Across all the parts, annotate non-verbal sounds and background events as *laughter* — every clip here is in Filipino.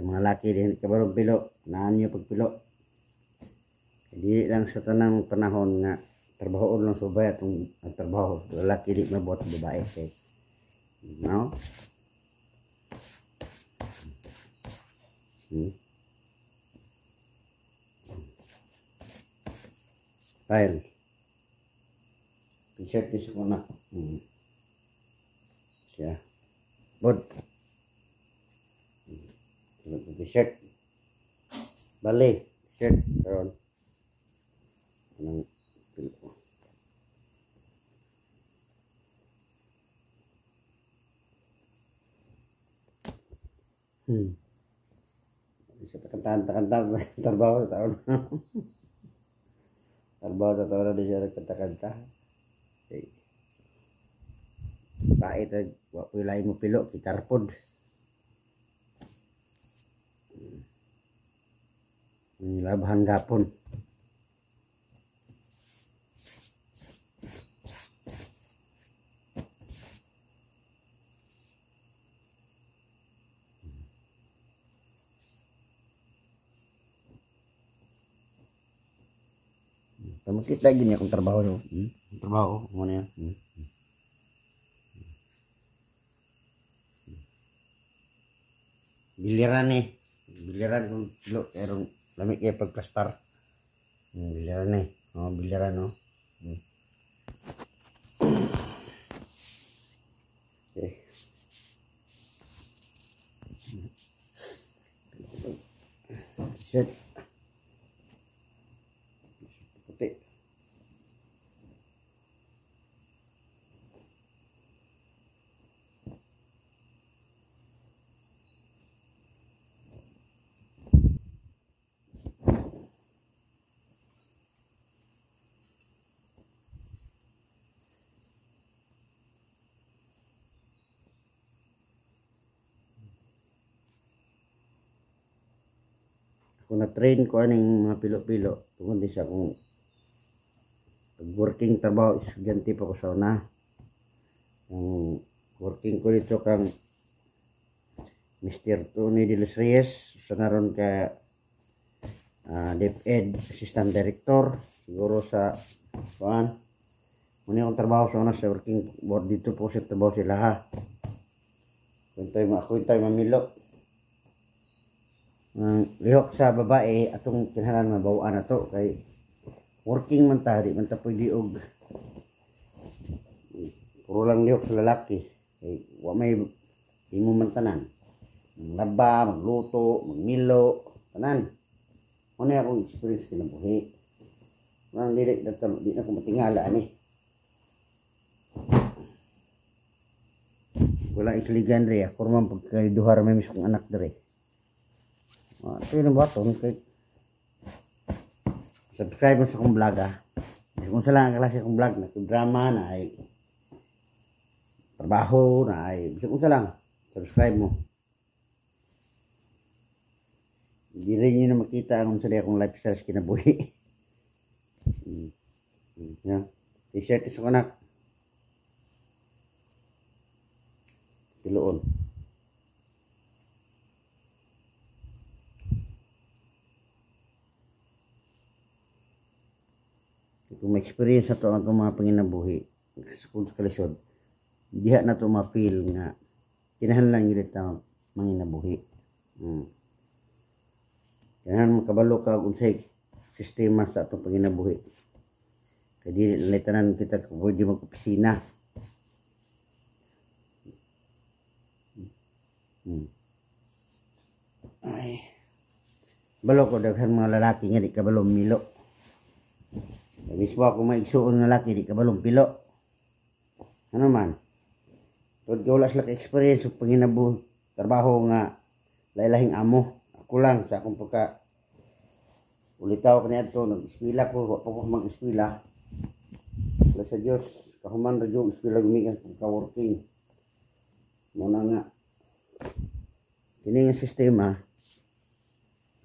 sa mga laki din kabarong pilo naan nyo pagpilo hindi lang sa tanang panahon nga trabaho lang sa babae atong ang trabaho lalaki di mabot sa babae kay no hmm. file t-shirt is ko hmm. siya nag t balik bali karon pilo hmm bisa tekan tekan terbawa tahun terbawa satu orang di sana baik kata pahit wilayah mo pilok kitarpod inilah bahan dapur Sama kita gini aku terbawa tuh. Hmm? Terbawa mana ya? Hmm. Biliran nih, biliran dulu erong. Lami kaya pagplastar. Hmm, biliran na eh. Oh, biliran no. Oh. Okay. Hmm. Shit. kung na-train ko aning mga pilo-pilo tungod sa kung pag working trabaho ganti pa ko sa una um, working ko dito kang Mr. Tony de los Reyes sa naroon ka uh, ah, DepEd Assistant Director siguro sa kuan muna akong trabaho sa una sa working board dito po sa trabaho sila ha kwentay, kwentay mamilo um, mm, lihok sa babae atong kinahanglan mabawaan na to kay working man ta di man ta pwede og puro lang lihok sa lalaki kay wa may imo man tanan maglaba magluto magmilo tanan ano yung akong experience kinabuhi Nang dili na talo, di na ko matingala ani. Wala isligan dre, ako man pagkay duha ra may misong anak dre. Uh, pin ang button click subscribe sa kong vlog ah kung sa lang ang klase kong vlog na kung drama na ay trabaho na ay kung sa lang subscribe mo hindi rin nyo na makita ang sa akong lifestyle sa kinabuhi i-share *laughs* shirt sa kanak tiloon kung ma-experience ato ang mga panginabuhi kung sa kalisod diha na ito ma-feel nga kinahanglan yun ito manginabuhi hmm. kanahan makabalo ka kung sa sistema sa itong panginabuhi kaya di lalitanan kita kung pwede mag-opisina hmm. ay balo ko daghan mga lalaki nga di kabalo milo Labis ba kung maigsuon nga laki, di ka balumpilo. Ano man? Tod ka wala sila ka-experience o panginabo, trabaho nga, lailahing amo. Ako lang, sa akong pagka, ulitaw ko niya ito, nag-eskwila ko, wapag ko mag-eskwila. Wala sa Diyos, kahuman na Diyos, eskwila gumigas pagka-working. Muna nga, kini nga sistema,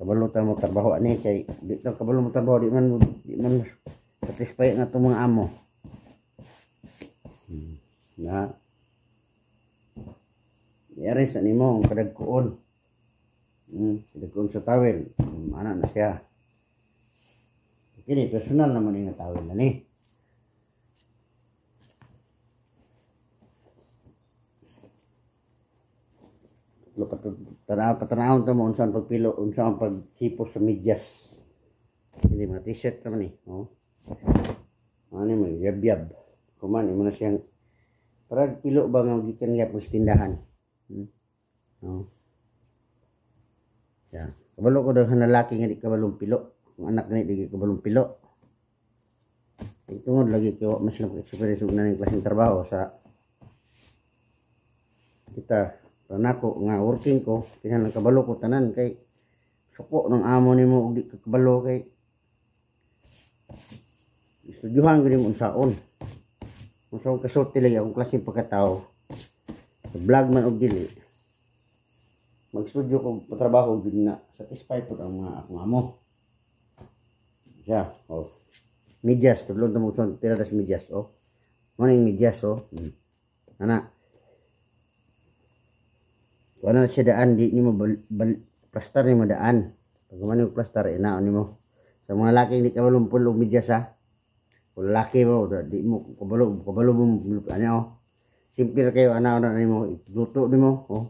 kabalo tayo trabaho ani kay, di tayo kabalo trabaho di man, di man, satisfy na itong mga amo hmm, na i-arrange na nimo ang kadagkuon hmm, kadagkuon sa tawel um, ana na siya kini personal naman yung tawel na ni lo patanaw to mo unsa ang pagpilo unsa ang paghipos sa medyas hindi mga t-shirt naman eh oh ano mo yab-yab kuman imo na siyang parang pilo ba nga gikan niya pus tindahan hmm? no yeah. kabalo ko daw lalaki nga di kabalong pilo kung anak gani di kabalong pilo tungod lagi kay mas lang experience ug naning klaseng trabaho sa kita ko, nga working ko kinahanglan kabalo ko tanan kay suko ng amo ni mo, di kabalo kay istudyuhan ko din unsaon unsaon kasulti lagi akong klase pagkatao sa vlog man og dili magstudyo ko patrabaho gid na satisfied po ang mga akong amo siya oh medyas tulod na mo son tira das medyas oh mo ning medyas oh hmm. ana wala na siya daan di nimo plastar nimo daan pag man yung plastar inaon nimo sa mga laking di ka malumpol og medyas ha ah. Kung laki mo, di mo, kabalo, kabalo mo, ano o. Oh. Simple kayo, ano, ano, nimo luto din mo, o. Oh.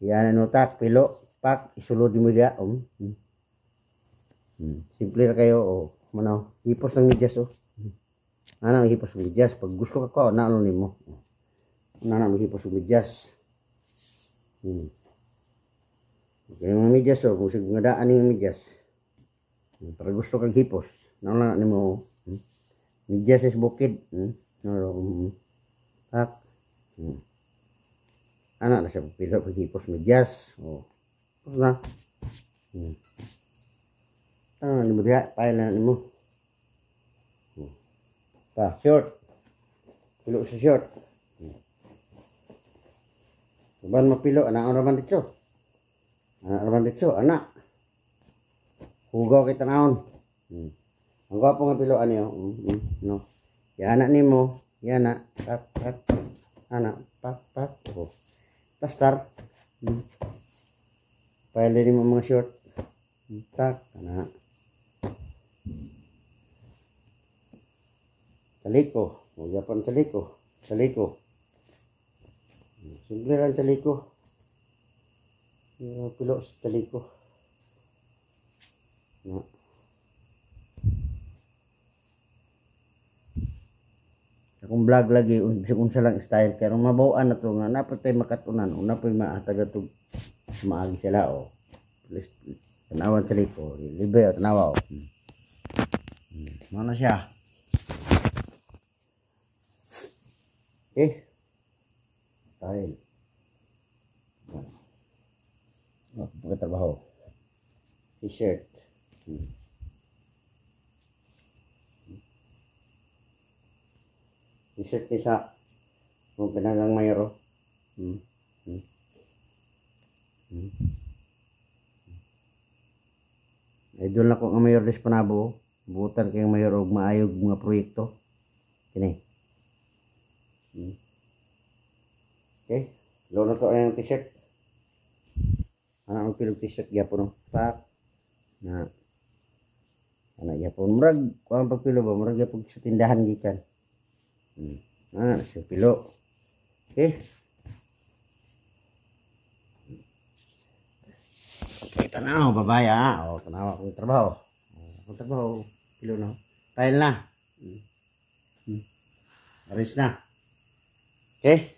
Yan, ano, tak, pilo, pak, isulod mo dia, o. Simple na kayo, Oh. Mano, hipos ng medyas, Oh. Ano, hipos ng medyas, oh. hmm. pag gusto ka ko, ano, ano mo. Ano, ano, hipos ng medyas. Hmm. Okay, mga medyas, Oh. Kung sigurang daan yung medyas. Hmm. Para gusto kang hipos. Ano, nimo ano Medyas is bukid. Hmm? Um, pak. Hmm. Anak na siya. Pila paghipos medyas. O. Oh. Tapos na. Hmm. Ano na mo diya? Pahila na mo. Pa, hmm. short. Pilo sa short. Hmm. Saban mo pilo. Anak naman dito. Anak naman dito. Anak. Hugaw kita naon. Hmm. Ang gwapo nga pilo ano yun. Mm, mm, no. Yana ni Yana. Pak, pak. Ana. Pak, pak. Oh. Pastar. Mm. Pwede ni mo mga short. Mm, tak. Ana. Taliko. Magyapan taliko. Taliko. Simple lang taliko. Pilo sa taliko. No. kung vlog lagi unsa lang style pero mabawaan na to nga napatay makatunan una pa maatag to maagi sila o tanawan sa liko libre o tanawa o mana hmm. hmm. ano siya eh tayo oh, ano? ah, magkatrabaho t-shirt hmm. Research kayo sa kung kailangan mayro. Hmm. Hmm. Hmm. Idol na ko ang Mayor Des Panabo. Butan kayong Mayor og maayog mga proyekto. Kini. Hmm. Okay. Lono to ang t-shirt. Ano ang pilog t-shirt gyapon no? Pak. Na. Ana gyapon murag kung ang pagpilo ba murag gyapon sa tindahan gikan. Hmm. Ah, yung pilo. Okay. Okay, tanaw, oh, babay ah. Oh, o, tanaw akong trabaho. Akong trabaho, pilo na. Tile na. Hmm. Hmm. na. Okay.